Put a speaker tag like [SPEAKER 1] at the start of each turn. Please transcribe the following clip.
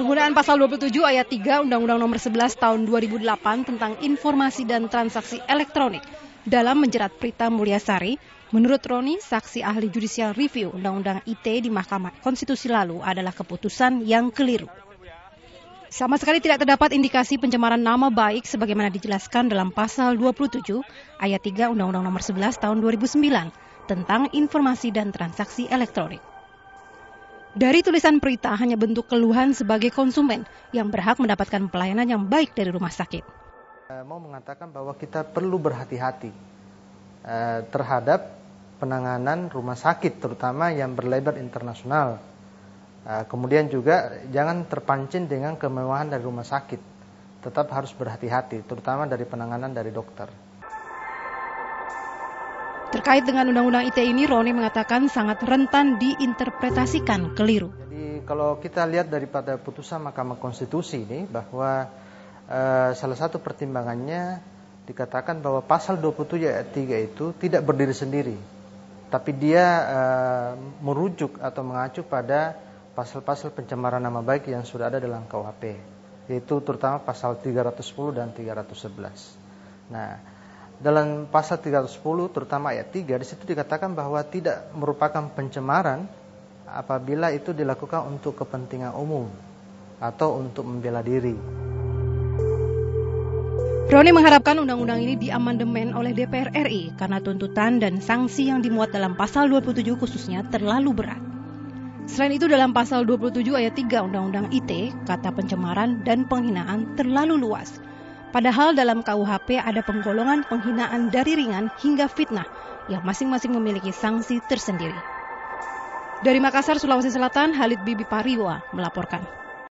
[SPEAKER 1] Penggunaan pasal 27 ayat 3 Undang-Undang Nomor 11 Tahun 2008 tentang Informasi dan Transaksi Elektronik dalam menjerat Prita Mulyasari, menurut Roni, saksi ahli judicial review Undang-Undang IT di Mahkamah Konstitusi lalu adalah keputusan yang keliru. Sama sekali tidak terdapat indikasi pencemaran nama baik sebagaimana dijelaskan dalam pasal 27 ayat 3 Undang-Undang Nomor 11 Tahun 2009 tentang Informasi dan Transaksi Elektronik. Dari tulisan berita hanya bentuk keluhan sebagai konsumen yang berhak mendapatkan pelayanan yang baik dari rumah sakit.
[SPEAKER 2] Eh, mau mengatakan bahwa kita perlu berhati-hati eh, terhadap penanganan rumah sakit terutama yang berlebar internasional. Eh, kemudian juga jangan terpancing dengan kemewahan dari rumah sakit. Tetap harus berhati-hati terutama dari penanganan dari dokter.
[SPEAKER 1] Terkait dengan Undang-Undang ITE ini, Roni mengatakan sangat rentan diinterpretasikan keliru.
[SPEAKER 2] Jadi kalau kita lihat daripada putusan Mahkamah Konstitusi ini bahwa eh, salah satu pertimbangannya dikatakan bahwa pasal 27 ayat 3 itu tidak berdiri sendiri, tapi dia eh, merujuk atau mengacu pada pasal-pasal pencemaran nama baik yang sudah ada dalam KUHP, yaitu terutama pasal 310 dan 311. Nah, dalam pasal 310 terutama ayat 3 di situ dikatakan bahwa tidak merupakan pencemaran apabila itu dilakukan untuk kepentingan umum atau untuk membela diri.
[SPEAKER 1] Roni mengharapkan undang-undang ini diamandemen oleh DPR RI karena tuntutan dan sanksi yang dimuat dalam pasal 27 khususnya terlalu berat. Selain itu dalam pasal 27 ayat 3 Undang-Undang ITE, kata pencemaran dan penghinaan terlalu luas Padahal dalam KUHP ada penggolongan penghinaan dari ringan hingga fitnah yang masing-masing memiliki sanksi tersendiri. Dari Makassar, Sulawesi Selatan, Halid Bibi Pariwa melaporkan.